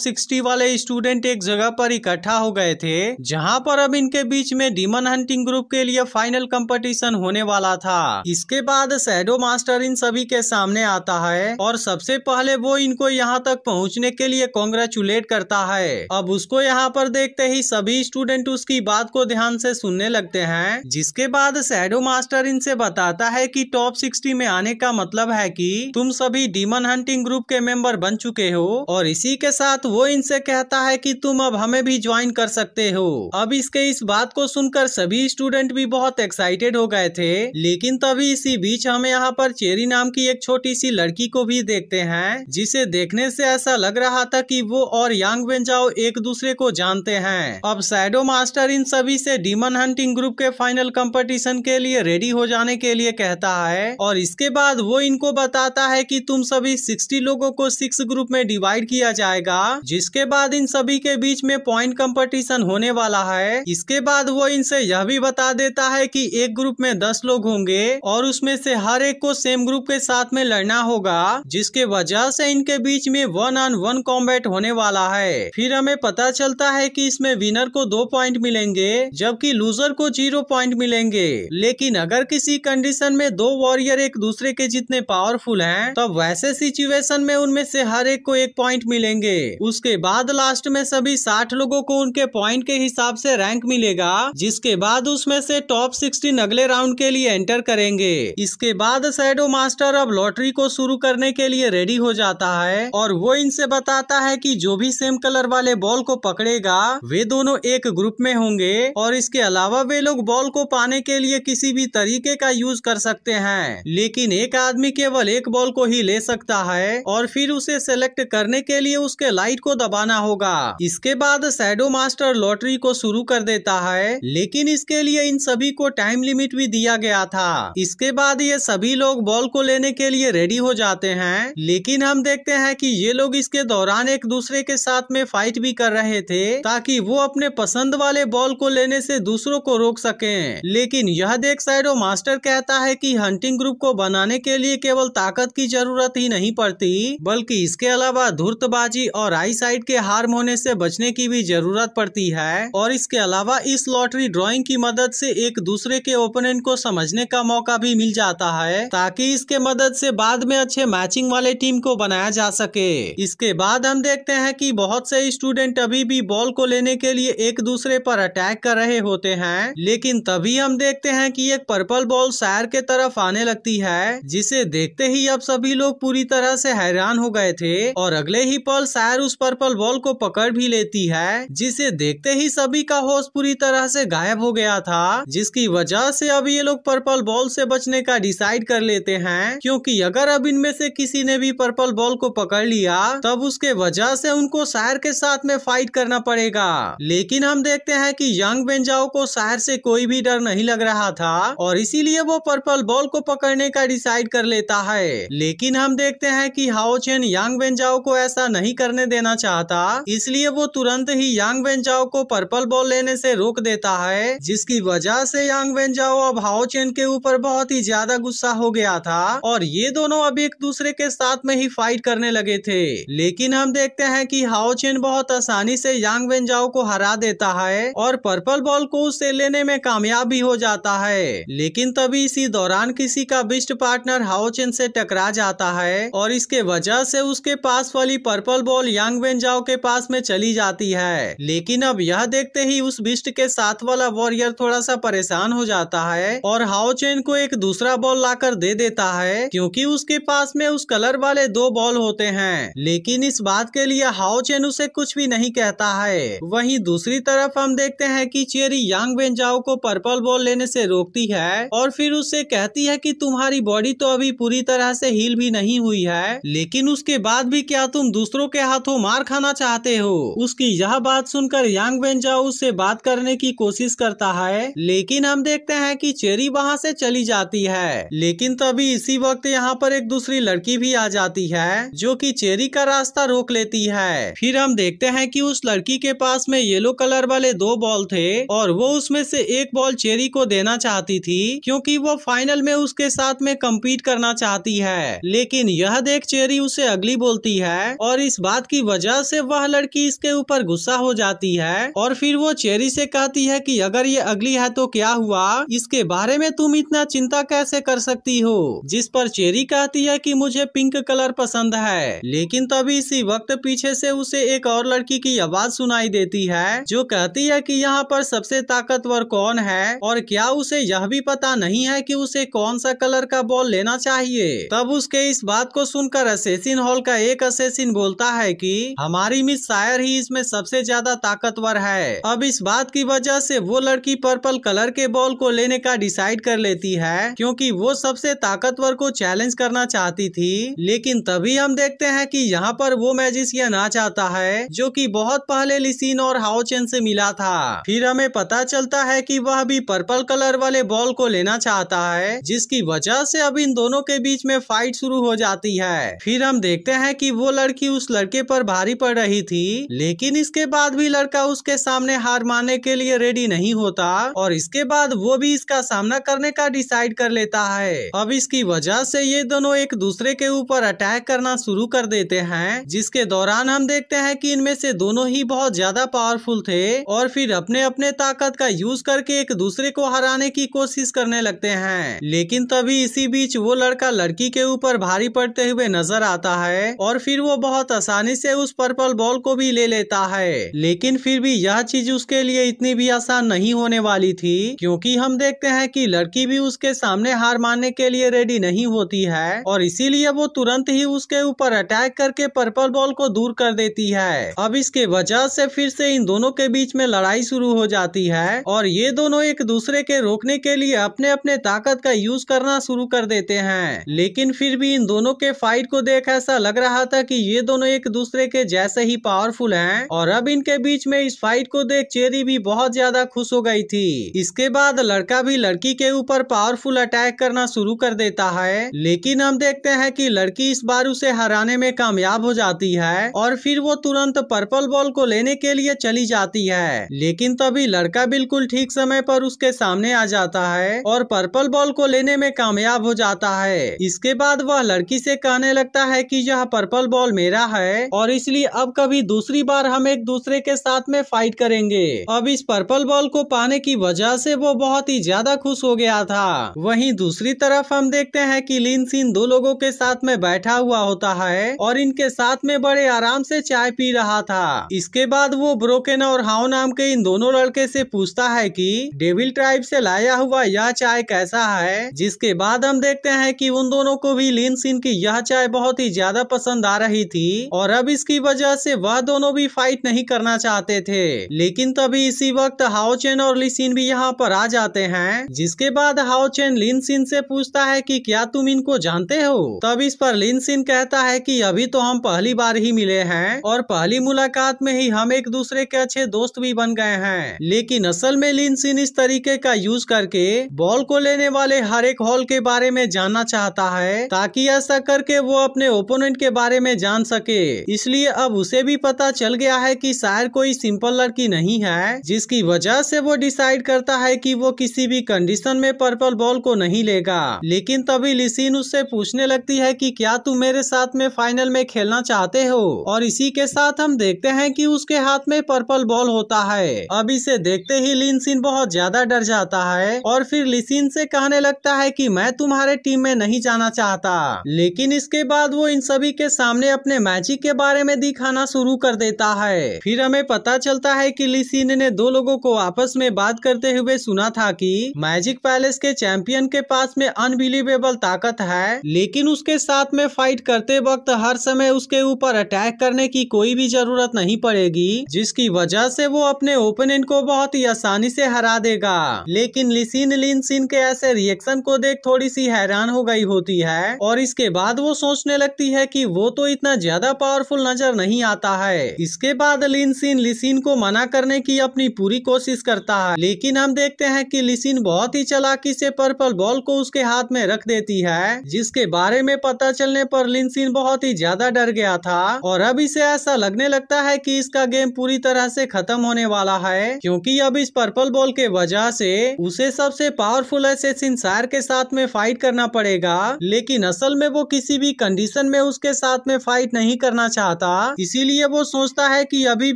sixty वाले student एक जगह पर इकट्ठा हो गए थे जहां पर अब इनके बीच में डीमन हंटिंग ग्रुप के लिए फाइनल कंपटीशन होने वाला था इसके बाद सैडो मास्टर इन सभी के सामने आता है और सबसे पहले वो इनको यहाँ तक पहुँचने के लिए कॉन्ग्रेचुलेट करता है अब उसको यहाँ पर देखते ही सभी स्टूडेंट उसकी बात को ध्यान से सुनने लगते है जिसके बाद सैडो मास्टर इनसे बताता है की टॉप सिक्सटी में आने का मतलब है की तुम सभी डीमन हंटिंग ग्रुप के मेंबर बन चुके हो और इसी के साथ तो वो इनसे कहता है कि तुम अब हमें भी ज्वाइन कर सकते हो अब इसके इस बात को सुनकर सभी स्टूडेंट भी बहुत एक्साइटेड हो गए थे लेकिन तभी इसी बीच हमें यहाँ पर चेरी नाम की एक छोटी सी लड़की को भी देखते हैं जिसे देखने से ऐसा लग रहा था कि वो और यांग बेंजाओ एक दूसरे को जानते हैं अब सैडो मास्टर इन सभी से डीमन हंटिंग ग्रुप के फाइनल कॉम्पिटिशन के लिए रेडी हो जाने के लिए कहता है और इसके बाद वो इनको बताता है की तुम सभी सिक्सटी लोगों को सिक्स ग्रुप में डिवाइड किया जाएगा जिसके बाद इन सभी के बीच में पॉइंट कंपटीशन होने वाला है इसके बाद वो इनसे यह भी बता देता है कि एक ग्रुप में दस लोग होंगे और उसमें से हर एक को सेम ग्रुप के साथ में लड़ना होगा जिसके वजह से इनके बीच में वन ऑन वन कॉम्बैट होने वाला है फिर हमें पता चलता है की इसमें विनर को दो पॉइंट मिलेंगे जबकि लूजर को जीरो पॉइंट मिलेंगे लेकिन अगर किसी कंडीशन में दो वॉरियर एक दूसरे के जितने पावरफुल हैं, तब तो वैसे सिचुएशन में उनमें से हर एक को एक पॉइंट मिलेंगे उसके बाद लास्ट में सभी साठ लोगों को उनके पॉइंट के हिसाब से रैंक मिलेगा जिसके बाद उसमें से टॉप सिक्सटीन अगले राउंड के लिए एंटर करेंगे इसके बाद सैडो मास्टर अब लॉटरी को शुरू करने के लिए रेडी हो जाता है और वो इनसे बताता है की जो भी सेम कलर वाले बॉल को पकड़ेगा वे दोनों एक ग्रुप में होंगे और इसके अलावा वे लोग बॉल को पाने के लिए किसी भी तरीके का यूज कर सकते हैं लेकिन एक आदमी केवल एक बॉल को ही ले सकता है और फिर उसे सेलेक्ट करने के लिए उसके लाइट लाइट को दबाना होगा इसके बाद सैडो मास्टर लॉटरी को शुरू कर देता है लेकिन इसके लिए इन सभी को टाइम लिमिट भी दिया गया था इसके बाद ये सभी लोग बॉल को लेने के लिए रेडी हो जाते हैं लेकिन हम देखते हैं कि ये लोग इसके दौरान एक दूसरे के साथ में फाइट भी कर रहे थे ताकि वो अपने पसंद वाले बॉल को लेने से दूसरों को रोक सके लेकिन यह देख सैडो मास्टर कहता है कि हंटिंग ग्रुप को बनाने के लिए केवल ताकत की जरूरत ही नहीं पड़ती बल्कि इसके अलावा धूर्तबाजी और साइड के हार्म होने से बचने की भी जरूरत पड़ती है और इसके अलावा इस लॉटरी ड्राइंग की मदद से एक दूसरे के ओपोनेंट को समझने का मौका भी मिल जाता है ताकि इसके मदद से बाद में अच्छे मैचिंग वाले टीम को बनाया जा सके इसके बाद हम देखते हैं कि बहुत से स्टूडेंट अभी भी बॉल को लेने के लिए एक दूसरे पर अटैक कर रहे होते हैं लेकिन तभी हम देखते हैं कि एक पर्पल बॉल सैर के तरफ आने लगती है जिसे देखते ही अब सभी लोग पूरी तरह से हैरान हो गए थे और अगले ही पल सैर उस पर्पल बॉल को पकड़ भी लेती है जिसे देखते ही सभी का होश पूरी तरह से गायब हो गया था जिसकी वजह से अब ये लोग पर्पल बॉल से बचने का डिसाइड कर लेते हैं क्योंकि अगर अब इनमें से किसी ने भी पर्पल बॉल को पकड़ लिया तब उसके वजह से उनको शहर के साथ में फाइट करना पड़ेगा लेकिन हम देखते हैं कि यंग बेंजाओ को शहर से कोई भी डर नहीं लग रहा था और इसीलिए वो पर्पल बॉल को पकड़ने का डिसाइड कर लेता है लेकिन हम देखते हैं कि हाउचेन यंग बेंजाओ को ऐसा नहीं करने दे देना चाहता इसलिए वो तुरंत ही यांग वेंजाओ को पर्पल बॉल लेने से रोक देता है जिसकी वजह से यांग वेंजाओ अब हाओ चेन के ऊपर बहुत ही ज्यादा गुस्सा हो गया था और ये दोनों अब एक दूसरे के साथ में ही फाइट करने लगे थे लेकिन हम देखते हैं की हाओ चेन बहुत आसानी से यांग वेंजाओ को हरा देता है और पर्पल बॉल को उसे लेने में कामयाब भी हो जाता है लेकिन तभी इसी दौरान किसी का बिस्ट पार्टनर चेन से टकरा जाता है और इसके वजह से उसके पास वाली पर्पल बॉल यांग यांग बेंजाओ के पास में चली जाती है लेकिन अब यह देखते ही उस बिस्ट के साथ वाला वॉरियर थोड़ा सा परेशान हो जाता है और चेन को एक दूसरा बॉल लाकर दे देता है क्योंकि उसके पास में उस कलर वाले दो बॉल होते हैं लेकिन इस बात के लिए चेन उसे कुछ भी नहीं कहता है वहीं दूसरी तरफ हम देखते हैं कि चेरी यांग बेंजाओ को पर्पल बॉल लेने से रोकती है और फिर उससे कहती है कि तुम्हारी बॉडी तो अभी पूरी तरह से हील भी नहीं हुई है लेकिन उसके बाद भी क्या तुम दूसरों के हाथों मार खाना चाहते हो उसकी यह बात सुनकर यांग वेंजाओ उससे बात करने की कोशिश करता है लेकिन हम देखते हैं कि चेरी वहाँ से चली जाती है लेकिन तभी इसी वक्त यहाँ पर एक दूसरी लड़की भी आ जाती है जो कि चेरी का रास्ता रोक लेती है फिर हम देखते हैं कि उस लड़की के पास में येलो कलर वाले दो बॉल थे और वो उसमें से एक बॉल चेरी को देना चाहती थी क्योंकि वो फाइनल में उसके साथ में कम्पीट करना चाहती है लेकिन यह देख चेरी उसे अगली बोलती है और इस बात की वजह से वह लड़की इसके ऊपर गुस्सा हो जाती है और फिर वो चेरी से कहती है कि अगर ये अगली है तो क्या हुआ इसके बारे में तुम इतना चिंता कैसे कर सकती हो जिस पर चेरी कहती है कि मुझे पिंक कलर पसंद है लेकिन तभी इसी वक्त पीछे से उसे एक और लड़की की आवाज सुनाई देती है जो कहती है की यहाँ पर सबसे ताकतवर कौन है और क्या उसे यह भी पता नहीं है की उसे कौन सा कलर का बॉल लेना चाहिए तब उसके इस बात को सुनकर असेसिन हॉल का एक असेसिन बोलता है कि हमारी मिस सायर ही इसमें सबसे ज्यादा ताकतवर है अब इस बात की वजह से वो लड़की पर्पल कलर के बॉल को लेने का डिसाइड कर लेती है क्योंकि वो सबसे ताकतवर को चैलेंज करना चाहती थी लेकिन तभी हम देखते हैं कि यहाँ पर वो मैजिशियन आ जाता है जो कि बहुत पहले लिसिन और हाउचेन से मिला था फिर हमें पता चलता है कि वह भी पर्पल कलर वाले बॉल को लेना चाहता है जिसकी वजह से अब इन दोनों के बीच में फाइट शुरू हो जाती है फिर हम देखते हैं कि वो लड़की उस लड़के पर भारी पड़ रही थी लेकिन इसके बाद भी लड़का उसके सामने हार मानने के लिए रेडी नहीं होता और इसके बाद वो भी इसका सामना करने का डिसाइड कर लेता है अब इसकी वजह से ये दोनों एक दूसरे के ऊपर अटैक करना शुरू कर देते हैं जिसके दौरान हम देखते हैं कि इनमें से दोनों ही बहुत ज्यादा पावरफुल थे और फिर अपने अपने ताकत का यूज करके एक दूसरे को हराने की कोशिश करने लगते हैं लेकिन तभी इसी बीच वो लड़का लड़की के ऊपर भारी पड़ते हुए नजर आता है और फिर वो बहुत आसानी से उस पर्पल बॉल को भी ले लेता है लेकिन फिर भी यह चीज उसके लिए इतनी भी आसान नहीं होने वाली थी क्योंकि हम देखते हैं कि लड़की भी उसके सामने हार मानने के लिए रेडी नहीं होती है और इसीलिए वो तुरंत ही उसके ऊपर अटैक करके पर्पल बॉल को दूर कर देती है अब इसके वजह से फिर से इन दोनों के बीच में लड़ाई शुरू हो जाती है और ये दोनों एक दूसरे के रोकने के लिए अपने अपने ताकत का यूज करना शुरू कर देते हैं लेकिन फिर भी इन दोनों के फाइट को देख ऐसा लग रहा था कि ये दोनों एक दूसरे दूसरे के जैसे ही पावरफुल हैं और अब इनके बीच में इस फाइट को देख चेरी भी बहुत ज्यादा खुश हो गई थी इसके बाद लड़का भी लड़की के ऊपर पावरफुल अटैक करना शुरू कर देता है लेकिन हम देखते हैं कि लड़की इस बार उसे हराने में कामयाब हो जाती है और फिर वो तुरंत पर्पल बॉल को लेने के लिए चली जाती है लेकिन तभी लड़का बिल्कुल ठीक समय पर उसके सामने आ जाता है और पर्पल बॉल को लेने में कामयाब हो जाता है इसके बाद वह लड़की से कहने लगता है कि यह पर्पल बॉल मेरा है और और इसलिए अब कभी दूसरी बार हम एक दूसरे के साथ में फाइट करेंगे अब इस पर्पल बॉल को पाने की वजह से वो बहुत ही ज्यादा खुश हो गया था वहीं दूसरी तरफ हम देखते हैं कि लीन सिन दो लोगों के साथ में बैठा हुआ होता है और इनके साथ में बड़े आराम से चाय पी रहा था इसके बाद वो ब्रोकेन और हाउ नाम के इन दोनों लड़के से पूछता है कि डेविल ट्राइब से लाया हुआ यह चाय कैसा है जिसके बाद हम देखते हैं कि उन दोनों को भी लीन सीन की यह चाय बहुत ही ज्यादा पसंद आ रही थी और अब इसकी वजह से वह दोनों भी फाइट नहीं करना चाहते थे लेकिन तभी इसी वक्त हाउचेन और लिसिन भी यहाँ पर आ जाते हैं जिसके बाद लिन लिनसिन से पूछता है की क्या तुम इनको जानते हो तब इस पर लिनसिन कहता है की अभी तो हम पहली बार ही मिले हैं और पहली मुलाकात में ही हम एक दूसरे के अच्छे दोस्त भी बन गए हैं लेकिन असल में लिन सिन इस तरीके का यूज करके बॉल को लेने वाले हर एक हॉल के बारे में जानना चाहता है ताकि ऐसा करके वो अपने ओपोनेंट के बारे में जान सके इस इसलिए अब उसे भी पता चल गया है कि शायर कोई सिंपल लड़की नहीं है जिसकी वजह से वो डिसाइड करता है कि वो किसी भी कंडीशन में पर्पल बॉल को नहीं लेगा लेकिन तभी लिसिन उससे पूछने लगती है कि क्या तुम मेरे साथ में फाइनल में खेलना चाहते हो और इसी के साथ हम देखते हैं कि उसके हाथ में पर्पल बॉल होता है अब इसे देखते ही लिनसिन बहुत ज्यादा डर जाता है और फिर लिसिन से कहने लगता है कि मैं तुम्हारे टीम में नहीं जाना चाहता लेकिन इसके बाद वो इन सभी के सामने अपने मैजिक के बारे बारे में दिखाना शुरू कर देता है फिर हमें पता चलता है कि लिसिन ने दो लोगों को आपस में बात करते हुए सुना था कि मैजिक पैलेस के चैंपियन के पास में अनबिलीवेबल ताकत है लेकिन उसके साथ में फाइट करते वक्त हर समय उसके ऊपर अटैक करने की कोई भी जरूरत नहीं पड़ेगी जिसकी वजह से वो अपने ओपोनेंट को बहुत ही आसानी ऐसी हरा देगा लेकिन लिसिन लिन सिन के ऐसे रिएक्शन को देख थोड़ी सी हैरान हो गई होती है और इसके बाद वो सोचने लगती है कि वो तो इतना ज्यादा पावरफुल नजर नहीं आता है इसके बाद लिनसिन लिसिन को मना करने की अपनी पूरी कोशिश करता है लेकिन हम देखते हैं कि लिसिन बहुत ही चलाकी से पर्पल बॉल को उसके हाथ में रख देती है जिसके बारे में पता चलने पर लिनसिन बहुत ही ज्यादा डर गया था और अब इसे ऐसा लगने लगता है कि इसका गेम पूरी तरह से खत्म होने वाला है क्योंकि अब इस पर्पल बॉल के वजह से उसे सबसे पावरफुल एसेसिन सिंसार के साथ में फाइट करना पड़ेगा लेकिन असल में वो किसी भी कंडीशन में उसके साथ में फाइट नहीं करना चाहता पाता इसीलिए वो सोचता है कि अभी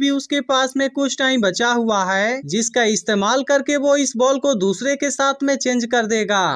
भी उसके पास में कुछ टाइम बचा हुआ है जिसका इस्तेमाल करके वो इस बॉल को दूसरे के साथ में चेंज कर देगा